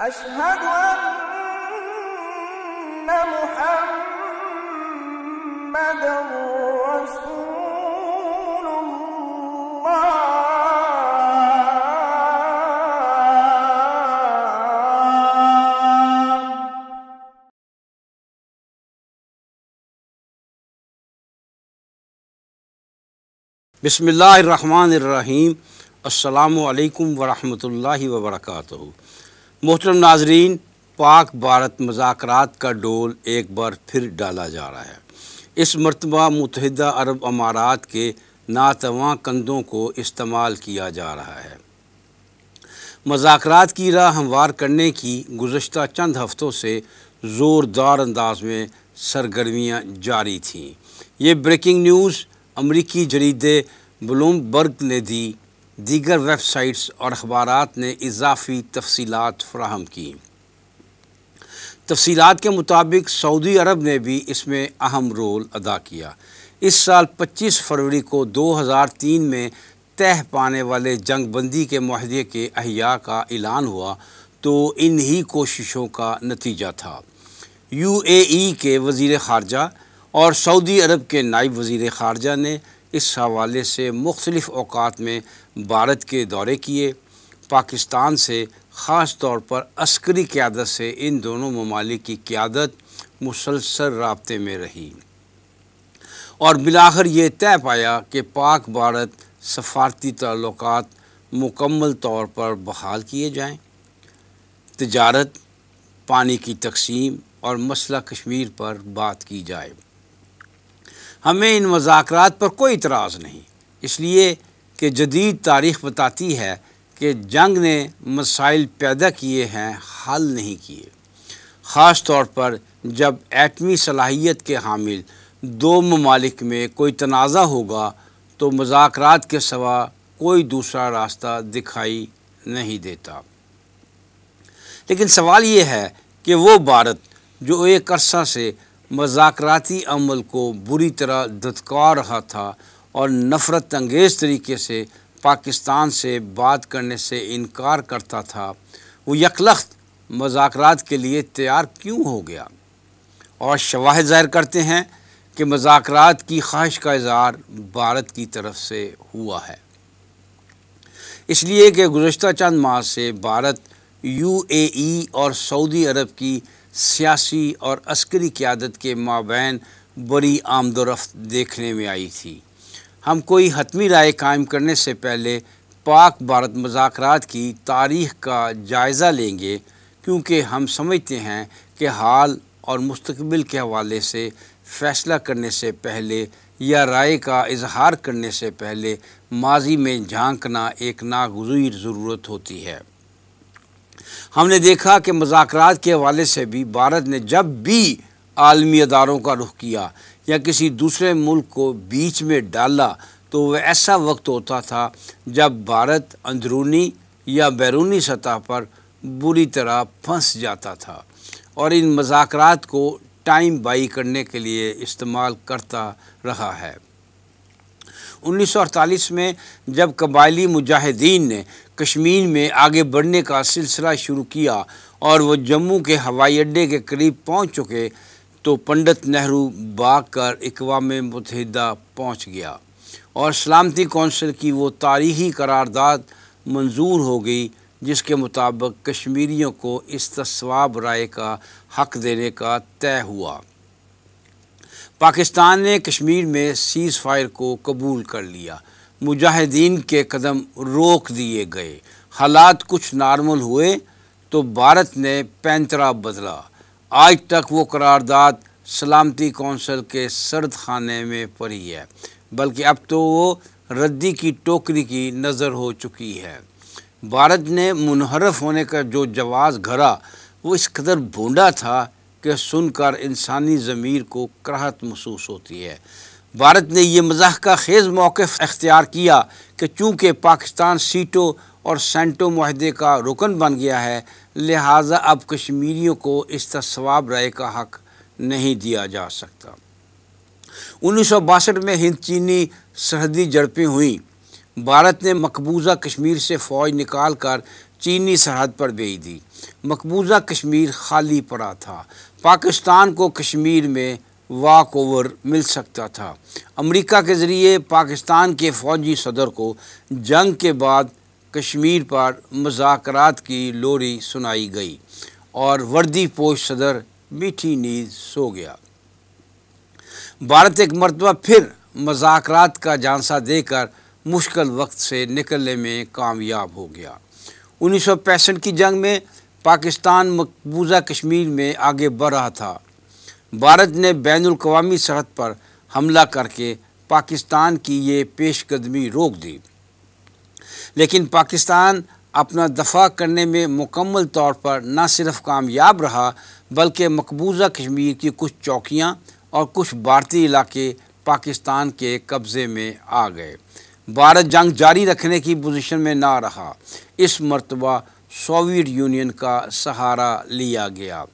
أشهد أن محمدا رسول الله بسم الله الرحمن الرحيم السلام عليكم ورحمة الله وبركاته मोहतरम नाजरीन पाक भारत मजाक का डोल एक बार फिर डाला जा रहा है इस मरतबा मुतहद अरब अमारात के नातवा कंधों को इस्तेमाल किया जा रहा है मजाक की राह हमवार करने की गुज्त चंद हफ्तों से ज़ोरदार अंदाज में सरगर्मियाँ जारी थीं ये ब्रेकिंग न्यूज़ अमरीकी जरीदे ब्लूमबर्ग ने दी दीगर वेबसाइट्स और अखबार ने इजाफी तफसीत फ्राहम की तफसीत के मुताबिक सऊदी अरब ने भी इसमें अहम रोल अदा किया इस साल 25 फरवरी को 2003 में तह पाने वाले जंग बंदी के माहे के अहिया का ऐलान हुआ तो इन्हीं कोशिशों का नतीजा था यू ए ई के वजीर ख़ारजा और सऊदी अरब के नायब वज़ी ख़ारजा ने इस हवाले से मुख्तलिफ़ अवात में भारत के दौरे किए पाकिस्तान से ख़ास तौर पर अस्करी क्यादत से इन दोनों ममालिक की क्यादत मुसलसल रबते में रही और बिलाखिर ये तय पाया कि पाक भारत सफारती तल्लक मुकम्मल तौर पर बहाल किए जाएँ तजारत पानी की तकसीम और मसला कश्मीर पर बात की जाए हमें इन मजाक पर कोई इतराज़ नहीं इसलिए कि जदीद तारीख बताती है कि जंग ने मसाइल पैदा किए हैं हल नहीं किए ख़ास तौर पर जब एटमी सलाहियत के हामिल दो ममालिक में कोई तनाज़ा होगा तो मजाक के सवा कोई दूसरा रास्ता दिखाई नहीं देता लेकिन सवाल ये है कि वो भारत जो एक अरसा से मजाकती अमल को बुरी तरह दत्कार रहा था और नफ़रत अंगेज़ तरीके से पाकिस्तान से बात करने से इनकार करता था वो यकलख मजाक के लिए तैयार क्यों हो गया और शवाहद ज़ाहिर करते हैं कि मजाक की ख्वाहिश का इजहार भारत की तरफ से हुआ है इसलिए कि गुज्त चंद माह से भारत यू ए और सऊदी अरब की सियासी और अस्करी क्यादत के माबेन बड़ी आमदोरफ्त देखने में आई थी हम कोई हतमी राय कायम करने से पहले पाक भारत मजाक की तारीख का जायज़ा लेंगे क्योंकि हम समझते हैं कि हाल और मुस्तबिल के हवाले से फ़ैसला करने से पहले या राय का इजहार करने से पहले माजी में झांकना एक नागजीर ज़रूरत होती है हमने देखा कि मजाक के हवाले से भी भारत ने जब भी आलमी अदारों का रुख किया या किसी दूसरे मुल्क को बीच में डाला तो वह ऐसा वक्त होता था जब भारत अंदरूनी या बैरूनी सतह पर बुरी तरह फंस जाता था और इन मजाक को टाइम बाई करने के लिए इस्तेमाल करता रहा है 1948 में जब कबायली मुजाहिदीन ने कश्मीर में आगे बढ़ने का सिलसिला शुरू किया और वो जम्मू के हवाई अड्डे के करीब पहुंच चुके तो पंडित नेहरू भाग कर इकवा में मुतहदा पहुँच गया और सलामती कौंसिल की वो तारीखी करारदाद मंजूर हो गई जिसके मुताबिक कश्मीरियों को इस तस्वाब राय का हक देने का तय हुआ पाकिस्तान ने कश्मीर में सीज़ फायर को कबूल कर लिया मुजाहिदीन के कदम रोक दिए गए हालात कुछ नॉर्मल हुए तो भारत ने पैंतरा बदला आज तक वो करारदाद सलामती कौंसिल के सर्द खाने में पड़ी है बल्कि अब तो वो रद्दी की टोकरी की नज़र हो चुकी है भारत ने मुनहरफ होने का जो जवाज़ घरा वो इस कदर भूडा था कि सुनकर इंसानी ज़मीर को कराहत महसूस होती है भारत ने यह मजाक का खेज़ मौक़ अख्तियार किया कि चूँकि पाकिस्तान सीटों और सेंटो माहदे का रुकन बन गया है लिहाजा अब कश्मीरियों को इस तस्वाब राय का हक नहीं दिया जा सकता उन्नीस सौ बासठ में हिंद चीनी सरहदी झड़पें हुई भारत ने मकबूजा कश्मीर से फ़ौज निकाल कर चीनी सरहद पर भेज दी मकबूजा कश्मीर खाली पड़ा था पाकिस्तान को कश्मीर में वाक ओवर मिल सकता था अमेरिका के ज़रिए पाकिस्तान के फ़ौजी सदर को जंग के बाद कश्मीर पर मजाकरात की लोरी सुनाई गई और वर्दी पोश सदर मीठी नींद सो गया भारत एक मरतबा फिर मजाकरात का जानसा देकर मुश्किल वक्त से निकलने में कामयाब हो गया उन्नीस सौ पैंसठ की जंग में पाकिस्तान मकबूजा कश्मीर में आगे बढ़ रहा था भारत ने बैन अवी सरहद पर हमला करके पाकिस्तान की ये पेशकदमी रोक दी लेकिन पाकिस्तान अपना दफा करने में मुकम्मल तौर पर न सिर्फ कामयाब रहा बल्कि मकबूजा कश्मीर की कुछ चौकियाँ और कुछ भारतीय इलाके पाकिस्तान के कब्ज़े में आ गए भारत जंग जारी रखने की पोजीशन में ना रहा इस मरतबा सोवियत यूनियन का सहारा लिया गया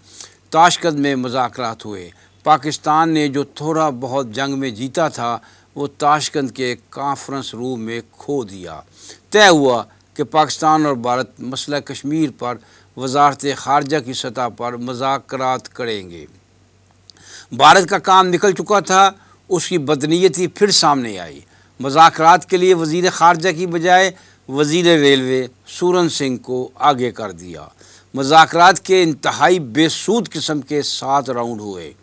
ताशकंद में मजाक हुए पाकिस्तान ने जो थोड़ा बहुत जंग में जीता था वो ताशकंद के कॉन्फ्रेंस रूम में खो दिया तय हुआ कि पाकिस्तान और भारत मसला कश्मीर पर वजारत खारजा की सतह पर मजाकरात करेंगे भारत का काम निकल चुका था उसकी बदनीयती फिर सामने आई मजाकरात के लिए वजीर खारजा की बजाय वजीर रेलवे सूरन सिंह को आगे कर दिया मजाकरात के इंतहाई बेसूद किस्म के सात राउंड हुए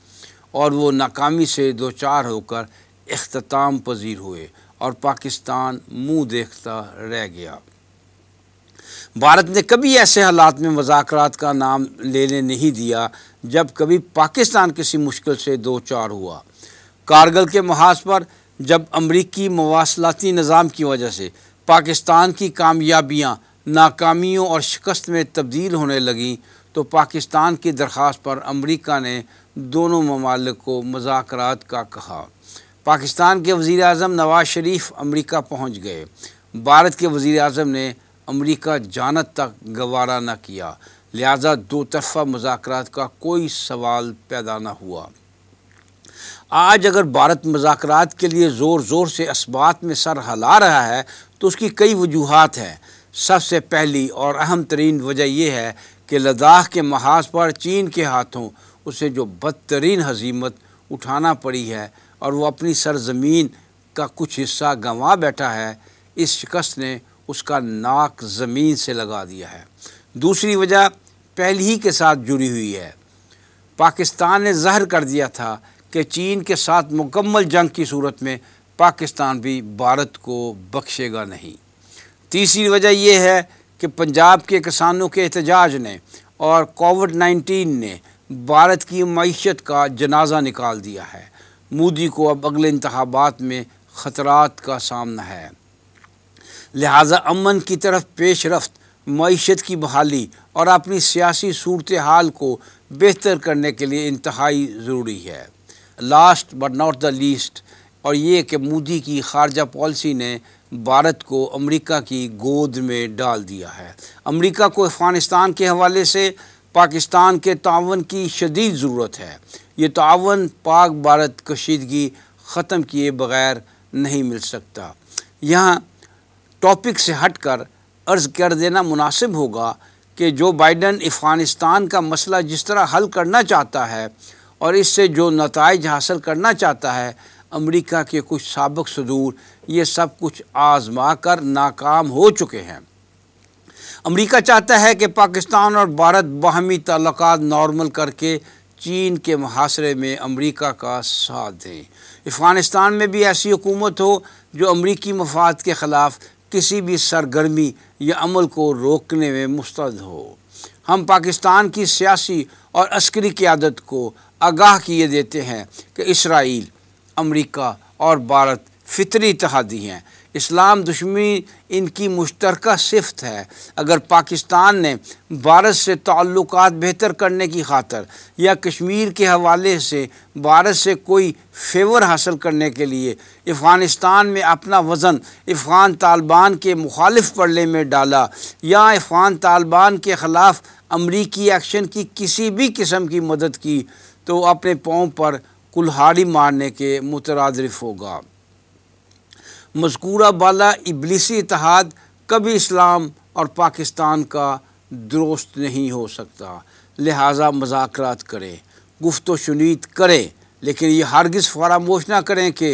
और वो नाकामी से दो चार होकर अख्ताम पजीर हुए और पाकिस्तान मुंह देखता रह गया भारत ने कभी ऐसे हालात में मजाक का नाम लेने नहीं दिया जब कभी पाकिस्तान किसी मुश्किल से दो चार हुआ कारगिल के महाज पर जब अमरीकी मवासलाती निज़ाम की वजह से पाकिस्तान की कामयाबियाँ नाकामियों और शिकस्त में तब्दील होने लगीं तो पाकिस्तान की दरख्वास्त पर अमरीका ने दोनों ममालिक को मजाक का कहा पाकिस्तान के वज़ी अजम नवाज शरीफ अमरीका पहुँच गए भारत के वज़ी अजम ने अमरीका जानत तक गवारा न किया लिहाजा दो तरफ़ा मजाक का कोई सवाल पैदा न हुआ आज अगर भारत मजाक के लिए ज़ोर ज़ोर से इस्बात में सर हला रहा है तो उसकी कई वजूहत हैं सबसे पहली और अहम तरीन वजह यह है कि लद्दाख के महाज पर चीन के हाथों उसे जो बदतरीन हजीमत उठाना पड़ी है और वो अपनी सरजमीन का कुछ हिस्सा गंवा बैठा है इस शिकस्त ने उसका नाक ज़मीन से लगा दिया है दूसरी वजह पहली ही के साथ जुड़ी हुई है पाकिस्तान ने जहर कर दिया था कि चीन के साथ मुकम्मल जंग की सूरत में पाकिस्तान भी भारत को बख्शेगा नहीं तीसरी वजह यह है कि पंजाब के किसानों के एहतजाज ने और कोविड नाइन्टीन ने भारत की मीशत का जनाजा निकाल दिया है मोदी को अब अगले इंतबात में ख़तरात का सामना है लिहाजा अमन की तरफ पेश रफ्त मीशत की बहाली और अपनी सियासी सूरत हाल को बेहतर करने के लिए इंतहाई ज़रूरी है last but not the least और ये कि मोदी की खारजा पॉलिसी ने भारत को अमेरिका की गोद में डाल दिया है अमेरिका को अफ़गानिस्तान के हवाले से पाकिस्तान के तावन की शदीद ज़रूरत है ये तावन पाक भारत कशीदगी ख़त्म किए बगैर नहीं मिल सकता यहाँ टॉपिक से हट कर अर्ज़ कर देना मुनासिब होगा कि जो बाइडन अफ़गानिस्तान का मसला जिस तरह हल करना चाहता है और इससे जो नतज हासिल करना चाहता है अमेरिका के कुछ सबक सदूर ये सब कुछ आजमा कर नाकाम हो चुके हैं अमेरिका चाहता है कि पाकिस्तान और भारत बाहमी तल्ल नॉर्मल करके चीन के मुहासरे में अमेरिका का साथ दें अफ़गानिस्तान में भी ऐसी हुकूमत हो जो अमरीकी मफाद के ख़िलाफ़ किसी भी सरगर्मी या अमल को रोकने में मुस्तद हो हम पाकिस्तान की सियासी और अस्करी क्यादत को आगाह किए देते हैं कि इसराइल अमरीका और भारत फितरी तहादी हैं इस्लाम दुश्मनी इनकी मुश्तरक सिफत है अगर पाकिस्तान ने भारत से ताल्लुक बेहतर करने की खातर या कश्मीर के हवाले से भारत से कोई फेवर हासिल करने के लिए अफ़गानिस्तान में अपना वज़न अफ़गान तालिबान के मुखालिफ पल्ले में डाला या अफ़गान तालिबान के ख़िलाफ़ अमरीकी एक्शन की किसी भी किस्म की मदद की तो अपने पाँव पर कुल्हाड़ी मारने के मुतरद होगा मजकूरा बाला इबलीसी इतिहाद कभी इस्लाम और पाकिस्तान का दुरुस्त नहीं हो सकता लिहाजा मजाकरात करें गुफ्त शुनीद करें लेकिन ये हरगिज़ फरामोश ना करें कि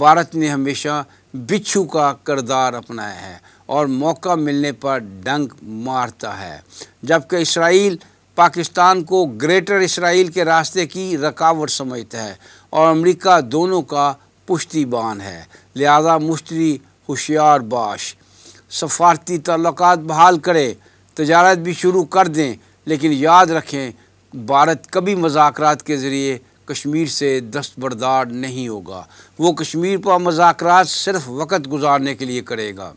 भारत ने हमेशा बिच्छू का करदार अपनाया है और मौका मिलने पर डंग मारता है जबकि इसराइल पाकिस्तान को ग्रेटर इसराइल के रास्ते की रकावट समझता है और अमेरिका दोनों का पुश्तीबान है लिहाजा मुश्तरी होशियार बाश सफारती तल्लक बहाल करें तजारत भी शुरू कर दें लेकिन याद रखें भारत कभी मजाक के ज़रिए कश्मीर से दस्तबरदार नहीं होगा वो कश्मीर पर मजाक सिर्फ वक़्त गुजारने के लिए करेगा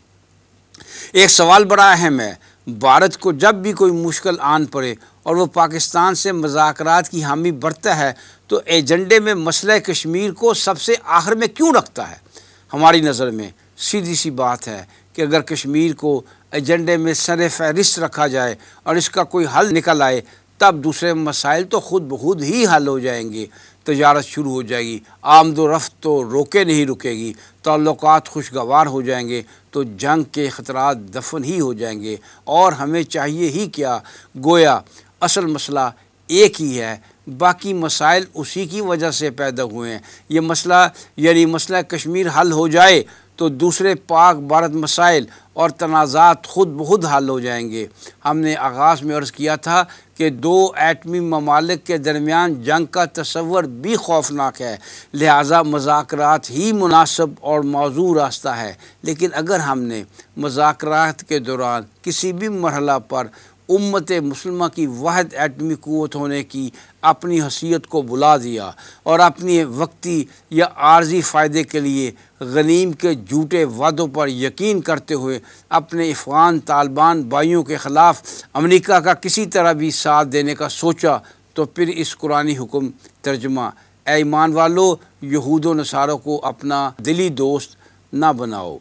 एक सवाल बड़ा अहम है भारत को जब भी कोई मुश्किल आन पड़े और वो पाकिस्तान से मजाक की हामी बढ़ता है तो एजेंडे में मसला कश्मीर को सबसे आखिर में क्यों रखता है हमारी नज़र में सीधी सी बात है कि अगर कश्मीर को एजेंडे में सर फहरिस्त रखा जाए और इसका कोई हल निकल आए तब दूसरे मसाइल तो खुद बखुद ही हल हो जाएंगे तजारत शुरू हो जाएगी आमदो रफ्त तो रोके नहीं रुकेगी ताल्लुक खुशगवार हो जाएंगे तो जंग के ख़तरा दफन ही हो जाएंगे और हमें चाहिए ही क्या गोया असल मसला एक ही है बाकी मसाइल उसी की वजह से पैदा हुए हैं ये मसला यानी मसला कश्मीर हल हो जाए तो दूसरे पाक भारत मसाइल और तनाज़ात खुद बहुत हल हो जाएंगे हमने आगाज़ में अर्ज़ किया था कि दो एटमी ममालिक के दरमियान जंग का तस्वर भी खौफनाक है लिहाजा मजाकरात ही मुनासब और मौजू रास्ता है लेकिन अगर हमने मजाकरात के दौरान किसी भी मरहला पर उम्मत मुसलम की वाद एटमी क़वत होने की अपनी हसीियत को बुला दिया और अपनी वक्ती या आर्जी फ़ायदे के लिए गनीम के झूठे वादों पर यकीन करते हुए अपने अफ़गान तालिबान भाइयों के ख़िलाफ़ अमरीका का किसी तरह भी साथ देने का सोचा तो फिर इस कुरानी हुक्म तर्जमा ऐमान वालों यहूद नसारों को अपना दिली दोस्त ना बनाओ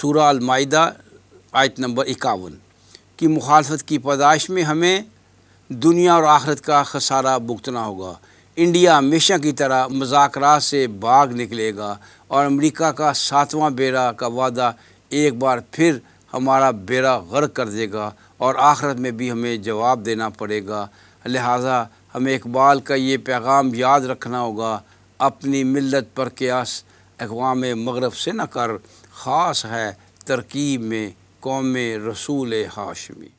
सूरा अलमायदा आयत नंबर इक्यावन की मुखालफत की पैदाइश में हमें दुनिया और आखरत का खसारा भुगतना होगा इंडिया हमेशा की तरह मजाक से भाग निकलेगा और अमेरिका का सातवां बेरा का वादा एक बार फिर हमारा बेरा गर्क कर देगा और आखरत में भी हमें जवाब देना पड़ेगा लिहाजा हमें इकबाल का ये पैगाम याद रखना होगा अपनी मिलत पर क्यास अकवा मगरब से न कर ख़ास है तरकीब में कौम रसूल हाशमी